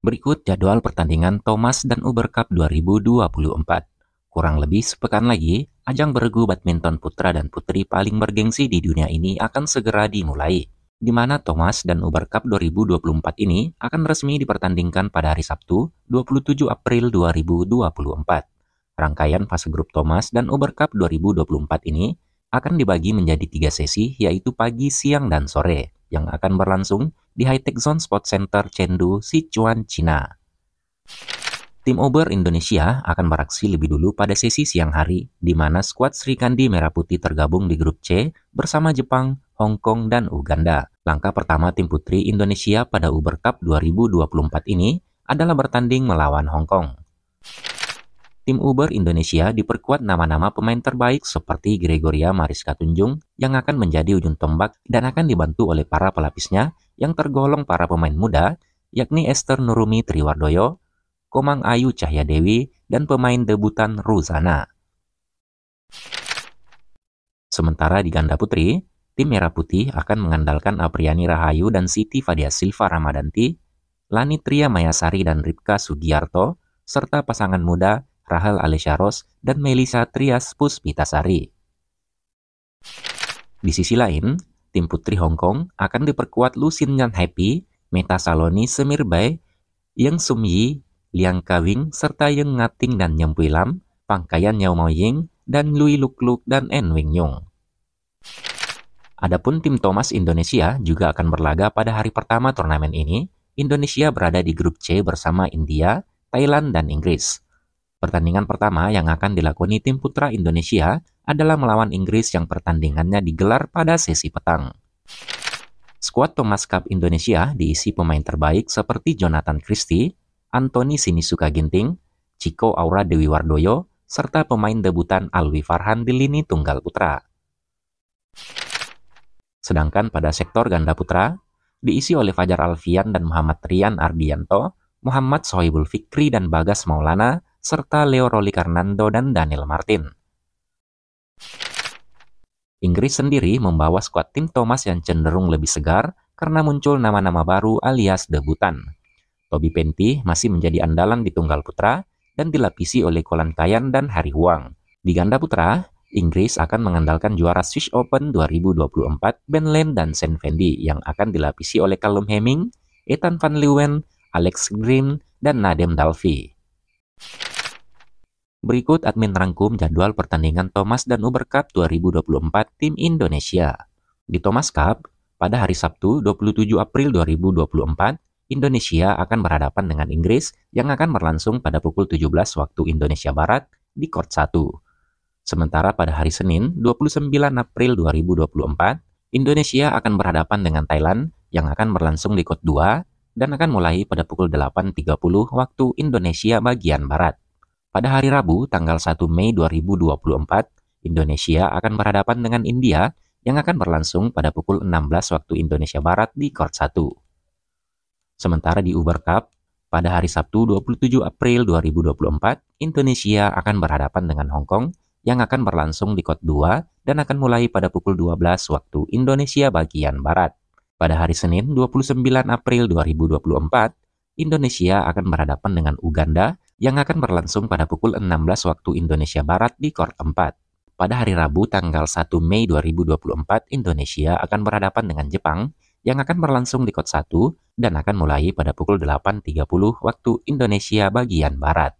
Berikut jadwal pertandingan Thomas dan Uber Cup 2024. Kurang lebih sepekan lagi, ajang bergu badminton putra dan putri paling bergengsi di dunia ini akan segera dimulai, di mana Thomas dan Uber Cup 2024 ini akan resmi dipertandingkan pada hari Sabtu, 27 April 2024. Rangkaian fase grup Thomas dan Uber Cup 2024 ini akan dibagi menjadi tiga sesi, yaitu pagi, siang, dan sore, yang akan berlangsung di High Tech Zone Sport Center Chengdu, Sichuan, China. Tim Uber Indonesia akan beraksi lebih dulu pada sesi siang hari, di mana skuad Sri Kandi Merah Putih tergabung di grup C bersama Jepang, Hong Kong, dan Uganda. Langkah pertama tim putri Indonesia pada Uber Cup 2024 ini adalah bertanding melawan Hong Kong. Tim Uber Indonesia diperkuat nama-nama pemain terbaik seperti Gregoria Mariska Tunjung yang akan menjadi ujung tombak dan akan dibantu oleh para pelapisnya yang tergolong para pemain muda, yakni Esther Nurumi Triwardoyo, Komang Ayu Cahyadewi, dan pemain debutan Ruzana. Sementara di ganda putri, tim Merah Putih akan mengandalkan Apriani Rahayu dan Siti Fadia Silva Ramadanti, Lani Tria Mayasari dan Ripka Sugiarto, serta pasangan muda Rahel Alesharos dan Melisa Trias Puspitasari. Di sisi lain, tim putri Hong Kong akan diperkuat Lucin Happy, Meta Saloni Semir Bai, Yang Sum Yi, Liang Kawing, serta Yang Ngating dan Yang Pui Lam, Pangkayan Yao Mao Ying, dan Lui Luk Luk dan En Wing Yong. Adapun tim Thomas Indonesia juga akan berlaga pada hari pertama turnamen ini. Indonesia berada di grup C bersama India, Thailand, dan Inggris. Pertandingan pertama yang akan dilakoni tim putra Indonesia adalah melawan Inggris yang pertandingannya digelar pada sesi petang. Skuad Thomas Cup Indonesia diisi pemain terbaik seperti Jonathan Christie, Anthony Sinisuka Ginting, Chico Aura Dewi Wardoyo, serta pemain debutan Alwi Farhan di lini tunggal putra. Sedangkan pada sektor ganda putra, diisi oleh Fajar Alfian dan Muhammad Rian Ardianto, Muhammad Sohibul Fikri dan Bagas Maulana, serta Leo Roli Karnando dan Daniel Martin. Inggris sendiri membawa skuad tim Thomas yang cenderung lebih segar karena muncul nama-nama baru alias debutan. Toby Penti masih menjadi andalan di tunggal putra dan dilapisi oleh Kolan Kayan dan Hari Huang. Di ganda putra, Inggris akan mengandalkan juara Swiss Open 2024 Ben Lane dan Sen Fendi yang akan dilapisi oleh Callum Hemming, Ethan Van Leeuwen, Alex Green, dan Nadem Dalvi. Berikut admin rangkum jadwal pertandingan Thomas dan Uber Cup 2024 tim Indonesia. Di Thomas Cup, pada hari Sabtu 27 April 2024, Indonesia akan berhadapan dengan Inggris yang akan berlangsung pada pukul 17 waktu Indonesia Barat di Court 1. Sementara pada hari Senin 29 April 2024, Indonesia akan berhadapan dengan Thailand yang akan berlangsung di Court 2 dan akan mulai pada pukul 8.30 waktu Indonesia bagian Barat. Pada hari Rabu, tanggal 1 Mei 2024, Indonesia akan berhadapan dengan India yang akan berlangsung pada pukul 16 waktu Indonesia Barat di Court 1. Sementara di Uber Cup, pada hari Sabtu 27 April 2024, Indonesia akan berhadapan dengan Hong Kong yang akan berlangsung di Court 2 dan akan mulai pada pukul 12 waktu Indonesia bagian Barat. Pada hari Senin 29 April 2024, Indonesia akan berhadapan dengan Uganda yang akan berlangsung pada pukul 16 waktu Indonesia Barat di Court 4. Pada hari Rabu tanggal 1 Mei 2024, Indonesia akan berhadapan dengan Jepang yang akan berlangsung di Court 1 dan akan mulai pada pukul 8.30 waktu Indonesia bagian Barat.